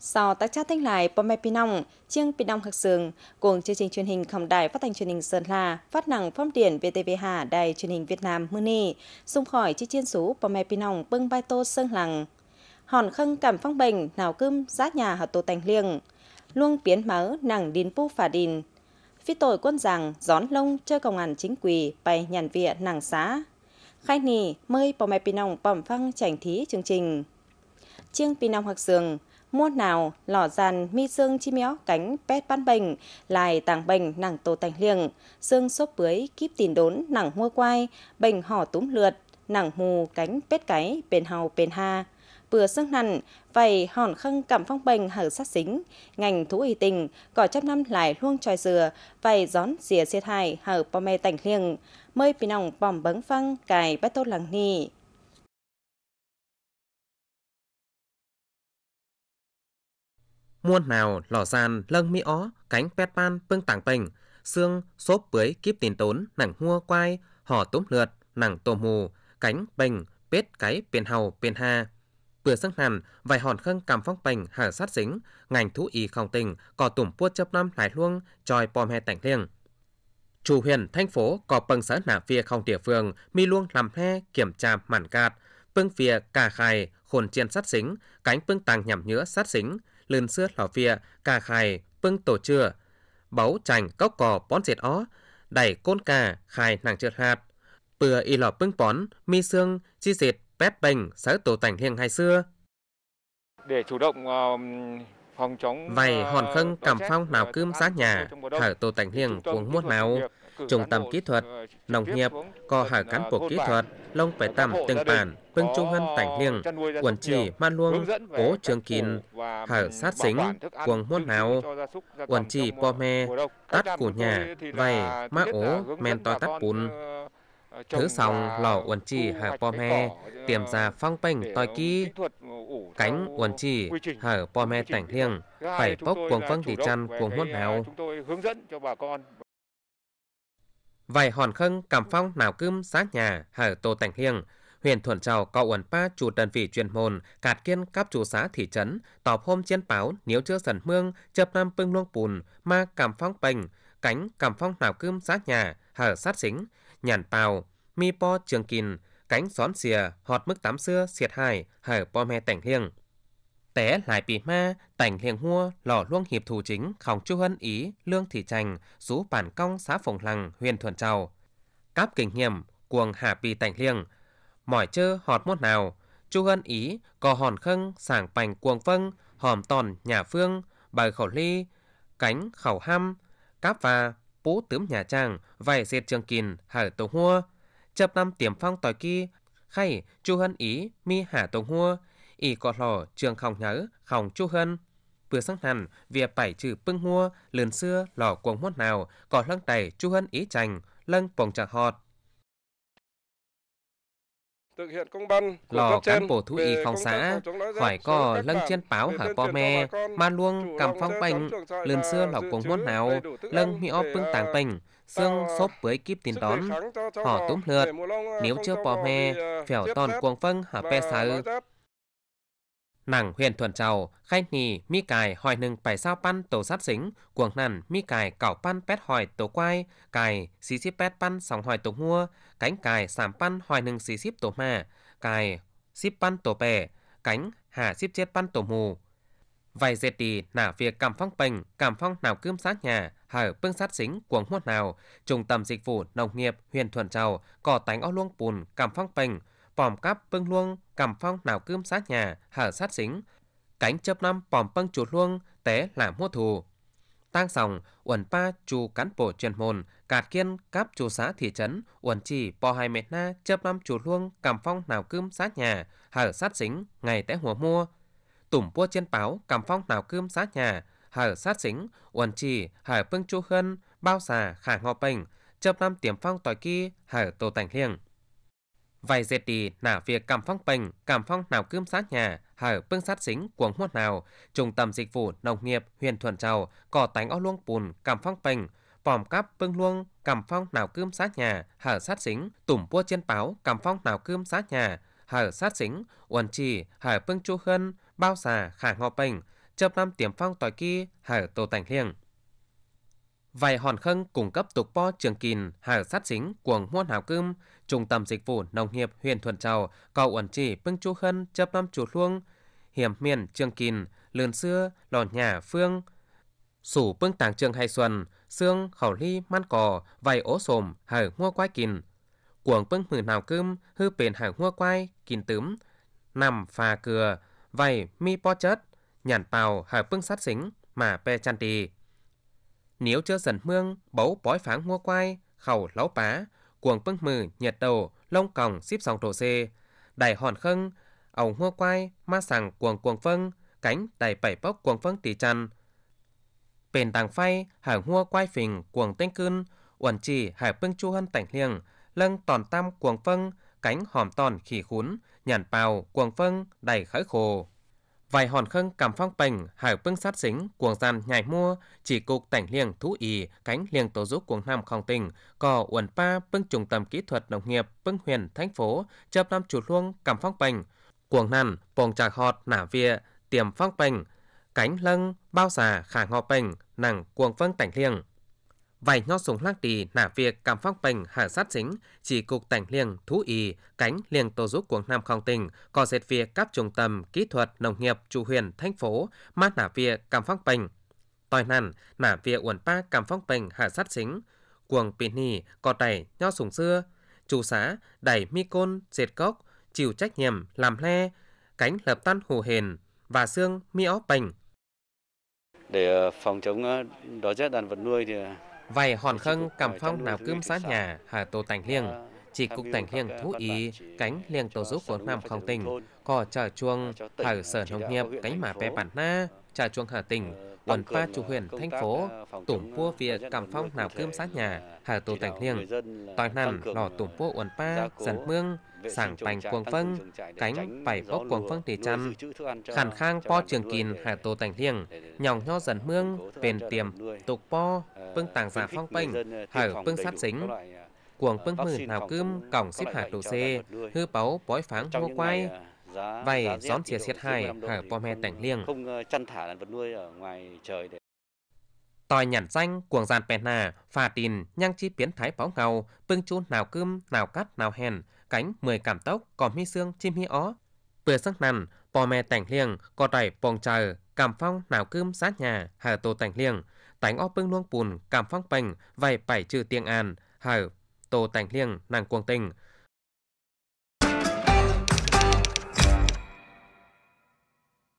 Sau tác chat thanh lại bom Pinong, chiêng Pinong hạc sừng, cùng chương trình truyền hình khổng đài phát thanh truyền hình Sơn La, phát nặng phong điển VTV Hà đài truyền hình Việt Nam mưa nì, xung khỏi chi chiên sú bom Pinong bưng bai tô sơn lằng. Hòn khâng cảm phong bệnh, nào cơm rát nhà hạt tổ tành liêng. Luông biến mớ nặng đến pu phà đìn Phi tội quân rằng, gión lông chơi công an chính quỳ, bày nhàn vịa nàng xá. Khai nì, mời bom mẹ Pinong bẩm phăng chảnh thí chương trình. Chiêng Pinong hạc sừng, mua nào lò dàn mi xương chim méo cánh pet ban bình lại tàng bình nàng tổ tành liềng xương xốp bưới kíp tìm đốn nàng mua quai bình hỏ túm lượt nàng mù cánh pet cái bền hào bền ha vừa xương nằn vầy hòn khăng cảm phong bình hở sát xính ngành thú y tình cỏ trăm năm lại luông tròi dừa vầy gión dìa xe thai hở bò tành liềng mơi pì nòng bòm bấn phăng cài bát tô lằng ni muôn nào lò gian lâng mi ó, cánh pet pan pưng tàng pành, xương xốp bưới kíp tiền tốn, nặng hua quai, hò tốm lượt, nặng tổ mù, cánh bình pết cái piền hầu piền hà. bừa sân hàn, vài hòn khâng cầm phong bình hở sát dính, ngành thú y không tình, cò tủm puốt chấp năm lại luông, tròi pom he tảnh liêng. Chủ huyện, thành phố có bằng xã nạ phía không địa phương, mi luông làm he kiểm tra mản gạt, pưng phía cà khai, khồn chiên sát dính, cánh pưng tàng nhằm nhữa sát dính, lươn xưa lò vịa, cà khai bưng tổ chừa, báu chành cốc cò bón diệt ó, đẩy côn cà, khai nàng trượt hạt, bừa y lò bưng bón, mi xương, chi diệt, pét bành, sở tổ tành hiền hai xưa. Để chủ động uh, phòng chống vầy ờ, hòn khâng cảm phong ờ, nào cơm sát nhà thở tổ tành hiền cuồng muốt máu trung tâm kỹ thuật, nông nghiệp, có hải cán bộ kỹ thuật, ờ, ờ, lông phải tầm từng bản, bưng trung hân tảnh liêng, quần trì man luông, cố trường kín, hở sát xính, quần muôn nào, quần trì po me, tắt của nhà, vầy, má ố, men to tắt bún. Ờ, thứ xong lò quần trì hở po me, tiềm ra phong bành tòi kỹ, cánh quần trì hở po me tảnh liêng, phải bốc quần vâng thì chăn quần hốt nào. Chúng tôi hướng dẫn cho bà con Vài hòn khâng cảm phong nào cơm xá nhà hở tô tành hiêng. Huyền thuận trào có uẩn pa chủ đơn vị chuyên môn, cạt kiên cáp chủ xã thị trấn, tọp hôm chiến báo, nếu chưa dần mương, chập nam pưng luông bùn, ma cảm phong bình cánh cảm phong nào cơm xá nhà, hở sát xính, nhàn bào, mi po trường kìn, cánh xón xìa, họt mức tám xưa, xiệt hài, hở po me tành hiêng té lại bị ma, tảnh hiền hua, lò luông hiệp thủ chính, khổng chu hân ý, lương thị trành, rú bản công xã phồng lằng, huyền thuần trào. Cáp kinh hiểm, cuồng hạ bị tảnh liêng, mỏi chơ họt mốt nào, chu hân ý, cò hòn khâng, sảng bành cuồng vâng, hòm tòn, nhà phương, bài khẩu ly, cánh khẩu ham, cáp và bú tướng nhà trang, vài diệt trường kìn, hở tổ hua. Chập năm tiềm phong tòi kia, khay chu hân ý, mi hạ tổ hua, y có lò trường khổng nhớ, khổng chu hân, Vừa sáng hẳn, việc phải trừ pưng mua, lườn xưa, lò cuồng muốn nào, có lăng tẩy chu hân ý chành, lăng bồng trạc họt. Thực hiện công văn lò cán bộ thú y phòng xã khỏi cò lân trên báo hở bò me ma luông cầm phong bệnh lườn xưa lọc cuồng muốn nào lân mi o pưng tàng à, bình, xương à, xốp với kíp tiền đón họ túm lượt à, nếu chưa bò me phèo toàn cuồng phân hở pe sờ nàng huyền thuần Chào khai nghỉ mi cài hỏi nâng bài sao pan tổ sát xính, cuồng nản mi cài cảo pan pet hỏi tổ quai, cài xí xíp pet pan sòng hỏi tổ mua, cánh cài sảm pan hỏi nâng xí xíp tổ mà, cài xíp pan tổ bè, cánh hà xíp chết pan tổ mù. Vài dệt tì nả việc cảm phong bình, cảm phong nào cơm sát nhà, hở bưng sát xính cuồng huốt nào, trung tâm dịch vụ nông nghiệp huyền thuần Chào cỏ tánh ao luông bùn, cảm phong bình, pòm cắp bưng luông, cầm phong nào cơm sát nhà, hở sát xính. Cánh chớp năm pòm bưng chuột luông, té làm mua thù. Tang sòng, uẩn pa chu cán bộ chuyên môn, cạt kiên cáp chu xã thị trấn, uẩn chỉ po hai mệt na chớp năm chuột luông, cầm phong nào cơm sát nhà, hở sát xính, ngày hùa mua Tủm bua trên báo, cầm phong nào cơm sát nhà, hở sát xính, uẩn chỉ, hở bưng chu hơn, bao xà, khả ngọ bình chớp năm tiềm phong tỏi kia, hở tổ tành liêng. Vài dệt tì nả việc cảm phong bình, cảm phong nào cướm sát nhà, hở bưng sát xính cuồng huốt nào, trung tâm dịch vụ nông nghiệp huyền thuần trầu, cỏ tánh o luông bùn, cảm phong bình, pòm cắp bưng luông, cảm phong nào cướm sát nhà, hở sát xính, tủm bua trên báo, cảm phong nào cướm sát nhà, hở sát xính, uẩn trì, hở bưng chu hân bao xà, khả ngọ bình, chập năm tiềm phong tỏi kia, hở tổ tành liêng. Vài hòn khâng cung cấp tục po trường kìn, hà sát xính, cuồng muôn hào cơm, trung tâm dịch vụ nông nghiệp huyện thuận Trào, cầu uẩn chỉ bưng chu khân chấp năm chuột luông, hiểm miền trường kìn, lườn xưa, lò nhà phương, sủ bưng tàng trường hay xuân, xương khẩu ly man cò, vài ố sồm, hở ngua quai kìn. Cuồng bưng mử nào cơm, hư bền hở ngua quai kìn tướm, nằm phà cửa, vài mi po chất, nhàn tàu hở bưng sát xính, mà pe chăn tì nếu chưa dần mương, bấu bói pháng mua quai, khẩu lấu pá, cuồng bưng mừ, nhiệt đầu, lông còng, xíp sòng thổ xê. Đài hòn khâng, ẩu mua quai, ma sàng cuồng cuồng phân, vâng, cánh đài bảy bốc cuồng phân vâng tỷ chăn. Bền tàng phay, hải mua quai phình, cuồng tinh cưng, uẩn trì hải bưng chu hân tảnh liêng, lâng tòn tam cuồng phân, vâng, cánh hòm tòn khỉ khún, nhàn bào cuồng phân, đầy khởi khổ vài hòn khâng cảm phong bình hải bưng sát dính cuồng gian nhảy mua chỉ cục tảnh liêng thú ý cánh liêng tổ giúp cuồng nam không tình cò uẩn pa bưng trung tâm kỹ thuật nông nghiệp bưng huyền thành phố chập nam chủ luông cảm phong bình cuồng nàn bồng trạc họt nả vía tiềm phong bình cánh lân bao xà khả ngọ bình nàng cuồng vâng tảnh liêng vài nho súng lắc tì nả việc cảm phong bình hạ sát chính, chỉ cục tảnh liêng thú y, cánh liêng tổ giúp quảng Nam Khong tỉnh, có dệt việc các trung tâm, kỹ thuật, nông nghiệp, chủ huyền, thành phố, mát nả việc cảm phong bình. Tòi nản, nả việc uẩn pa cảm phong bình hạ sát chính, cuồng pin nì, cò tẩy, nho súng xưa, chủ xã, đẩy mi côn, dệt cốc, chịu trách nhiệm, làm le, cánh lập tan hồ hền, và xương mi óp bình. Để ờ, phòng chống ờ, đói rét đàn vật nuôi thì ờ, Vậy hòn khân cầm phong nào cơm sát nhà hà tổ tành liêng. Chỉ cục tành liêng thú ý cánh liêng tổ giúp của nam không tình. Có trở chuông hở sở nông nghiệp cánh mà bé bản na. Trả chuông hà tỉnh quần pha chủ huyền thành phố tủm vua việc cầm phong nào cơm sát nhà hà tổ tành liêng. Toàn nằm lò tủm vua quần pha dần mương sảng bành quần phân, cánh bảy bốc quần phân tỷ trăm, khẳng khang po trường kìn hải tổ tành thiêng, nhòng nho dần mương, bền tiềm, tục po, vương ờ, tàng giả phong bênh, ờ, ờ, hải vương sát xính cuồng vương mử nào cơm, cổng xếp hạt đồ xê, hư báu bói pháng ngô quay, vậy gión chia xiết hài hải po me tành liêng. Không chăn thả đàn vật nuôi ở ngoài trời để Tòi nhản danh, cuồng gian bèn phà tìn, nhang chi biến thái báo ngầu, bưng chú nào cơm, nào cắt, nào hèn, cánh mười cảm tốc, còm hi xương, chim hi ó. Vừa sắc nằn, pò mè tảnh liêng, cò rảy bòng trờ, cảm phong nào cơm sát nhà, hở tô tảnh liêng, tánh o bưng luông bùn, cảm phong bình vài bảy trừ tiếng an, hở tô tảnh liêng, nàng cuồng tình,